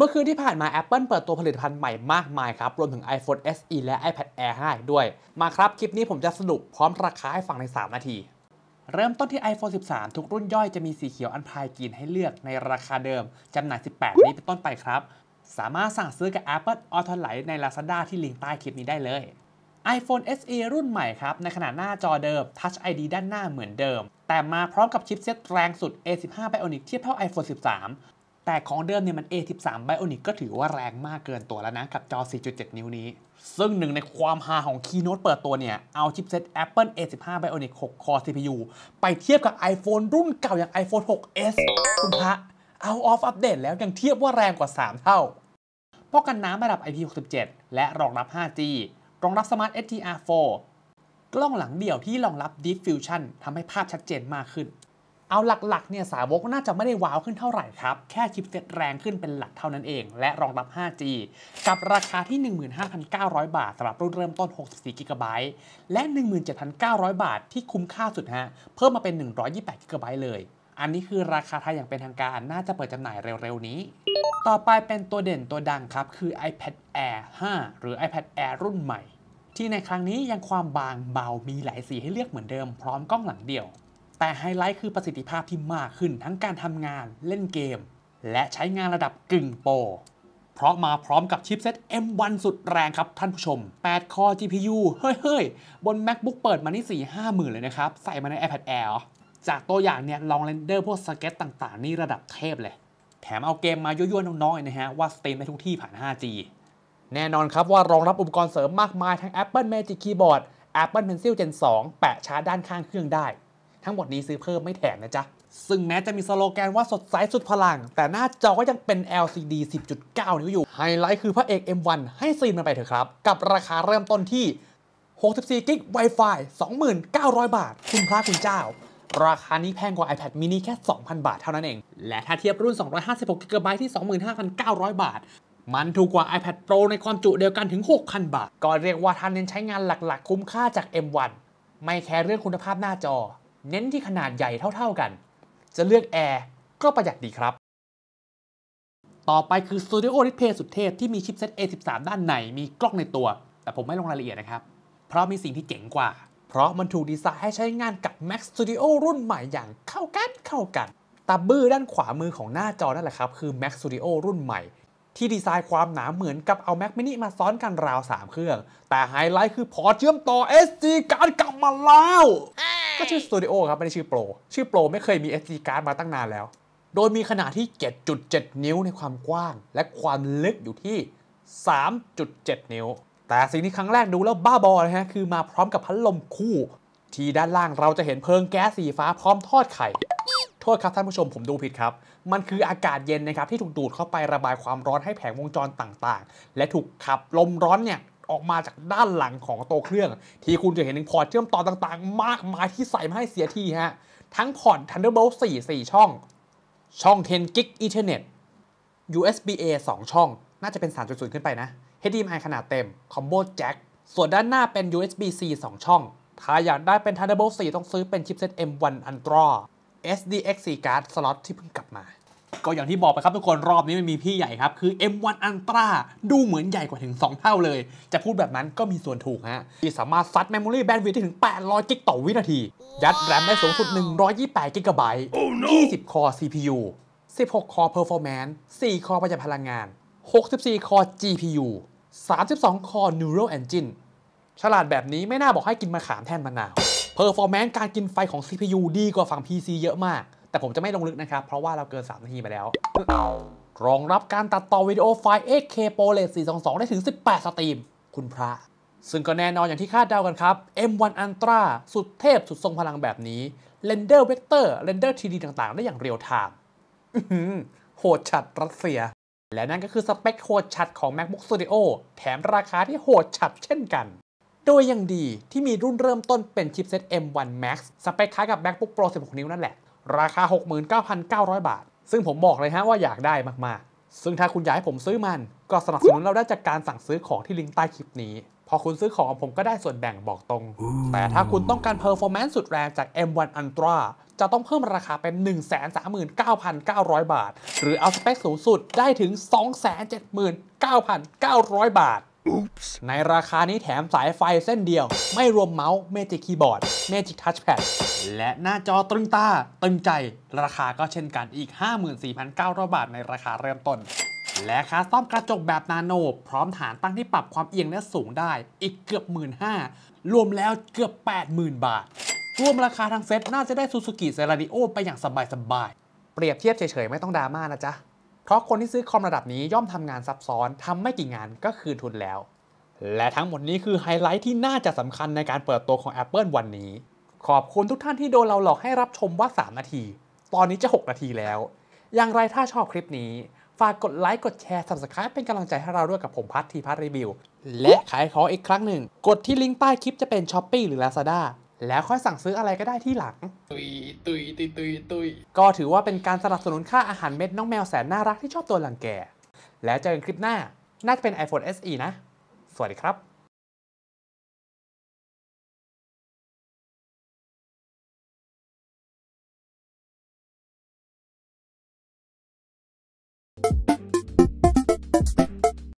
เมื่อคืนที่ผ่านมา Apple เปิดตัวผลิตภัณฑ์ใหม่มากมายครับ รวมถึง iPhone SE และ iPad Air 5ด้วยมาครับ คลิปนี้ผมจะสรุปพร้อมราคาให้ฟังใน 3 นาที เริ่มต้นที่ iPhone 13 ทุกรุ่นย่อยจะมีสีเขียวอันพายกินให้เลือกในราคาเดิมจำหน่าย18 นี้เป็นต้นไปครับ สามารถสั่งซื้อกับ Apple Autolite ใน Lazada ที่ลิงก์ใต้คลิปนี้ได้เลย iPhone SE รุ่นใหม่ครับในขนาดหน้าจอเดิม Touch ID ด้านหน้าเหมือนเดิม แต่มาพร้อมกับชิปเซ็ตแรงสุด A15 Bionic เทียบเท่า iPhone 13แต่ของเดิมเนี่ยมัน A13 Bionic ก็ถือว่าแรงมากเกินตัวแล้วนะ กับจอ 4.7 นิ้วนี้ ซึ่งหนึ่งในความฮาของ Keynote เปิดตัวเนี่ย เอาชิปเซ็ต Apple A15 Bionic 6 Core CPU ไปเทียบกับ iPhone รุ่นเก่าอย่าง iPhone 6s คุณพระเอาออฟอัปเดตแล้วยังเทียบว่าแรงกว่า 3 เท่า ป้องกันน้ำระดับ IP67 และรองรับ 5G รองรับ Smart h d r 4 กล้องหลังเดี่ยวที่รองรับ Deep Fusion ทำให้ภาพชัดเจนมากขึ้นเอาหลัก ๆเนี่ยสาวกน่าจะไม่ได้ว้าวขึ้นเท่าไหร่ครับ แค่ชิปเซ็ตแรงขึ้นเป็นหลักเท่านั้นเอง และรองรับ 5G กับราคาที่ 15,900 บาทสำหรับรุ่นเริ่มต้น64 g b และ 17,900 บาทที่คุ้มค่าสุดฮะเพิ่มมาเป็น128 g b เลย อันนี้คือราคาไทยอย่างเป็นทางการ น่าจะเปิดจำหน่ายเร็วๆนี้ ต่อไปเป็นตัวเด่นตัวดังครับคือ iPad Air 5 หรือ iPad Air รุ่นใหม่ ที่ในครั้งนี้ยังความบางเบามีหลายสีให้เลือกเหมือนเดิมพร้อมกล้องหลังเดี่ยวแต่ไฮไลท์คือประสิทธิภาพที่มากขึ้น ทั้งการทำงานเล่นเกม และใช้งานระดับกึ่งโปร เพราะมาพร้อมกับชิปเซ็ต M1 สุดแรงครับท่านผู้ชม 8 คอ GPU เฮ้ย เฮ้ยบน MacBook เปิดมานี่ 4 5 หมื่นเลยนะครับ ใส่มาใน iPad Air จากตัวอย่างเนี่ยลองเรนเดอร์พวกสเก็ตต่างๆ นี่ระดับเทพเลย แถมเอาเกมมายั่วๆ น้องๆนะฮะว่าสเตมได้ทุกที่ผ่าน 5G แน่นอนครับว่ารองรับอุปกรณ์เสริมมากมายทั้ง Apple Magic Keyboard Apple Pencil Gen 2แปะชาร์จด้านข้างเครื่องได้ทั้งหมดนี้ซื้อเพิ่มไม่แถมนะจ๊ะ ซึ่งแม้จะมีสโลแกนว่าสดใสสุดพลัง แต่หน้าจอก็ยังเป็น LCD 10.9นิ้วอยู่ ไฮไลท์คือพระเอก M1 ให้ซีนมันไปเถอะครับ กับราคาเริ่มต้นที่64กิก Wi-Fi 2,900 บาท คุณพระคุณเจ้า ราคานี้แพงกว่า iPad mini แค่ 2,000 บาทเท่านั้นเอง และถ้าเทียบรุ่น256 GB ที่ 25,900 บาท มันถูกกว่า iPad Pro ในความจุเดียวกันถึง6,000 บาท ก็เรียกว่าท่านเน้นใช้งานหลัก ๆ คุ้มค่าจาก M1 ไม่แค่เรื่องคุณภาพหน้าจอเน้นที่ขนาดใหญ่เท่าๆกัน จะเลือกแอร์ก็ประหยัดดีครับ ต่อไปคือ Studio Display สุดเทพที่มีชิปเซ็ต A13 ด้านในมีกล้องในตัว แต่ผมไม่ลงรายละเอียดนะครับ เพราะมีสิ่งที่เจ๋งกว่า เพราะมันถูกดีไซน์ให้ใช้งานกับ Mac Studio รุ่นใหม่อย่างเข้ากันเข้ากันตาบื้อด้านขวามือของหน้าจอนั่นแหละครับ คือ Mac Studio รุ่นใหม่ ที่ดีไซน์ความหนาเหมือนกับเอา Mac Mini มาซ้อนกันราว3เครื่องแต่ไฮไลท์คือพอเชื่อมต่อ SD การกลับมาแล้ว hey! ก็ชื่อสตูดิโอครับไม่ได้ชื่อโปรชื่อโปรไม่เคยมี SD card มาตั้งนานแล้ว โดยมีขนาดที่ 7.7 นิ้วในความกว้าง และความลึกอยู่ที่ 3.7 นิ้ว แต่สิ่งที่ครั้งแรกดูแล้วบ้าบอนะฮะคือมาพร้อมกับพัดลมคู่ ที่ด้านล่างเราจะเห็นเพลิงแก๊สสีฟ้าพร้อมทอดไข่ โทษครับท่านผู้ชมผมดูผิดครับ มันคืออากาศเย็นนะครับที่ถูกดูดเข้าไประบายความร้อนให้แผงวงจรต่างๆ และถูกขับลมร้อนเนี่ยออกมาจากด้านหลังของตัวเครื่อง ที่คุณจะเห็นถึงพอร์ตเชื่อมต่อต่างๆมากมายที่ใส่มาให้เสียทีฮะทั้งพอร์ต Thunderbolt 4 4 ช่อง ช่อง10 g i g Ethernet USB A 2 ช่อง น่าจะเป็น 3.0 ขึ้นไปนะ HDMI ขนาดเต็ม Combo Jack ส่วนด้านหน้าเป็น USB C 2 ช่อง ถ้าอยากได้เป็น Thunderbolt 4 ต้องซื้อเป็นชิปเซ็ต M1 Ultra SDXC card slot ที่เพิ่งกลับมาก็อย่างที่บอกไปครับ ทุกคนรอบนี้มันมีพี่ใหญ่ครับ คือ M1 Ultra ดูเหมือนใหญ่กว่าถึง 2 เท่าเลย จะพูดแบบนั้นก็มีส่วนถูกฮะที่สามารถซัดแมมโมรี่แบนด์วิดได้ถึง 800กิกต่อวินาที ยัดแรมได้สูงสุด 128กิกะไบต์20 คอ CPU 16 คอ Performance 4คอประหยัดพลังงาน 64 คอ GPU 32 คอ Neural Engine ฉลาดแบบนี้ไม่น่าบอกให้กินมะขามแทนมะนาว Performance การกินไฟของ CPU ดีกว่าฝั่ง PC เยอะมากแต่ผมจะไม่ลงลึกนะครับ เพราะว่าเราเกิน3นาทีไปแล้ว รองรับการตัดต่อวิดีโอไฟล์ 8K p o l e s 422 ได้ถึง 18 สตรีม คุณพระ ซึ่งก็แน่นอนอย่างที่คาดเดากันครับ M1 Ultra สุดเทพสุดทรงพลังแบบนี้ เรนเดอร์เวกเตอร์ เรนเดอร์ 3D ต่างๆ ได้อย่างเรียลไทม์โหดฉัดรัสเซีย และนั่นก็คือสเปคโหดฉัดของ MacBook Studio แถมราคาที่โหดฉัดเช่นกัน โดยยังดีที่มีรุ่นเริ่มต้นเป็นชิปเซ็ต M1 Max สเปคคล้ายกับ MacBook Pro 16 นิ้วนั่นแหละราคา69,900 บาท ซึ่งผมบอกเลยฮะว่าอยากได้มากๆ ซึ่งถ้าคุณอยากให้ผมซื้อมัน ก็สนับสนุนเราได้จากการสั่งซื้อของที่ลิงก์ใต้คลิปนี้ พอคุณซื้อของผมก็ได้ส่วนแบ่งบอกตรง แต่ถ้าคุณต้องการเพอร์ฟอร์แมนซ์สุดแรงจาก M1 Ultra จะต้องเพิ่มราคาเป็น 139,900 บาท หรือเอาสเปคสูงสุดได้ถึง 279,900 บาท Oops ในราคานี้แถมสายไฟเส้นเดียวไม่รวมเมาส์เมจิกคีย์บอร์ดเมจิกทัชแพด และหน้าจอตึงตาตึงใจ ราคาก็เช่นกันอีก 54,900 บาทในราคาเริ่มต้น และค่าซ่อมกระจกแบบนาโน พร้อมฐานตั้งที่ปรับความเอียงและสูงได้ อีกเกือบ 1 5ื่นรวมแล้วเกือบ 80,000 บาท รวมราคาทั้งเซ็ตน่าจะได้ซูซูกิเซราริโอไปอย่างสบายๆเปรียบเทียบเฉยๆไม่ต้องดราม่านะจ๊ะเพราะคนที่ซื้อคอมระดับนี้ย่อมทำงานซับซ้อน ทำไม่กี่งานก็คืนทุนแล้ว และทั้งหมดนี้คือไฮไลท์ที่น่าจะสำคัญในการเปิดตัวของ Apple วันนี้ ขอบคุณทุกท่านที่โดนเราหลอกให้รับชมว่า 3 นาที ตอนนี้จะ 6 นาทีแล้ว อย่างไรถ้าชอบคลิปนี้ ฝากกดไลค์กดแชร์สับสคราเป็นกำลังใจให้เราด้วยกับผมพัททีพัทรีวิว และขายของอีกครั้งหนึ่งกดที่ลิงก์ใต้คลิปจะเป็นช้อปปี้หรือ Lazada แล้วค่อยสั่งซื้ออะไรก็ได้ที่หลัง ตุยตุยตุยตุยตุยก็ถือว่าเป็นการสนับสนุนค่าอาหารเม็ดน้องแมวแสนน่ารักที่ชอบตัวหลังแก่ แล้วเจอกันคลิปหน้า น่าจะเป็น iPhone SE นะ สวัสดีครับ